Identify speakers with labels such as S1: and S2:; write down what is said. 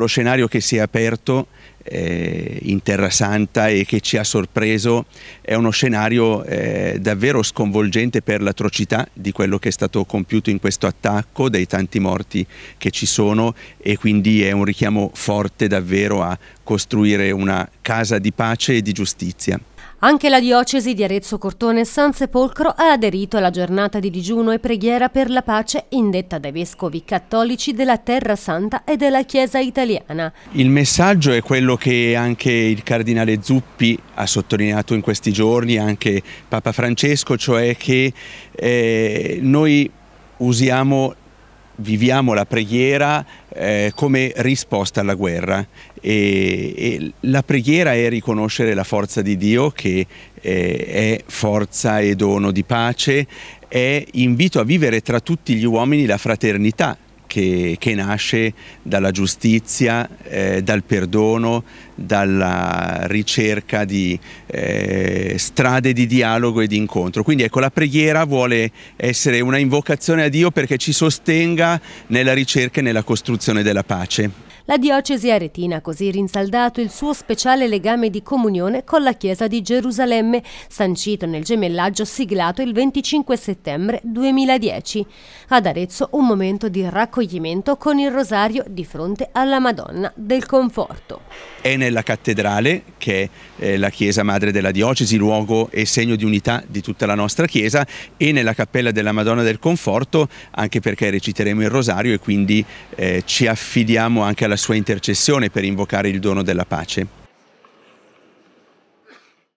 S1: lo scenario che si è aperto eh, in Terra Santa e che ci ha sorpreso è uno scenario eh, davvero sconvolgente per l'atrocità di quello che è stato compiuto in questo attacco, dei tanti morti che ci sono e quindi è un richiamo forte davvero a costruire una casa di pace e di giustizia.
S2: Anche la diocesi di Arezzo Cortone San Sepolcro ha aderito alla giornata di digiuno e preghiera per la pace indetta dai vescovi cattolici della Terra Santa e della Chiesa italiana.
S1: Il messaggio è quello che anche il cardinale Zuppi ha sottolineato in questi giorni, anche Papa Francesco, cioè che eh, noi usiamo viviamo la preghiera eh, come risposta alla guerra e, e, la preghiera è riconoscere la forza di Dio che eh, è forza e dono di pace, è invito a vivere tra tutti gli uomini la fraternità, che, che nasce dalla giustizia, eh, dal perdono, dalla ricerca di eh, strade di dialogo e di incontro. Quindi ecco, la preghiera vuole essere una invocazione a Dio perché ci sostenga nella ricerca e nella costruzione della pace.
S2: La diocesi aretina ha così rinsaldato il suo speciale legame di comunione con la Chiesa di Gerusalemme, sancito nel gemellaggio siglato il 25 settembre 2010. Ad Arezzo un momento di raccoglimento con il rosario di fronte alla Madonna del Conforto.
S1: È nella cattedrale, che è eh, la chiesa madre della diocesi, luogo e segno di unità di tutta la nostra chiesa, e nella cappella della Madonna del Conforto, anche perché reciteremo il rosario e quindi eh, ci affidiamo anche alla sua intercessione per invocare il dono della pace.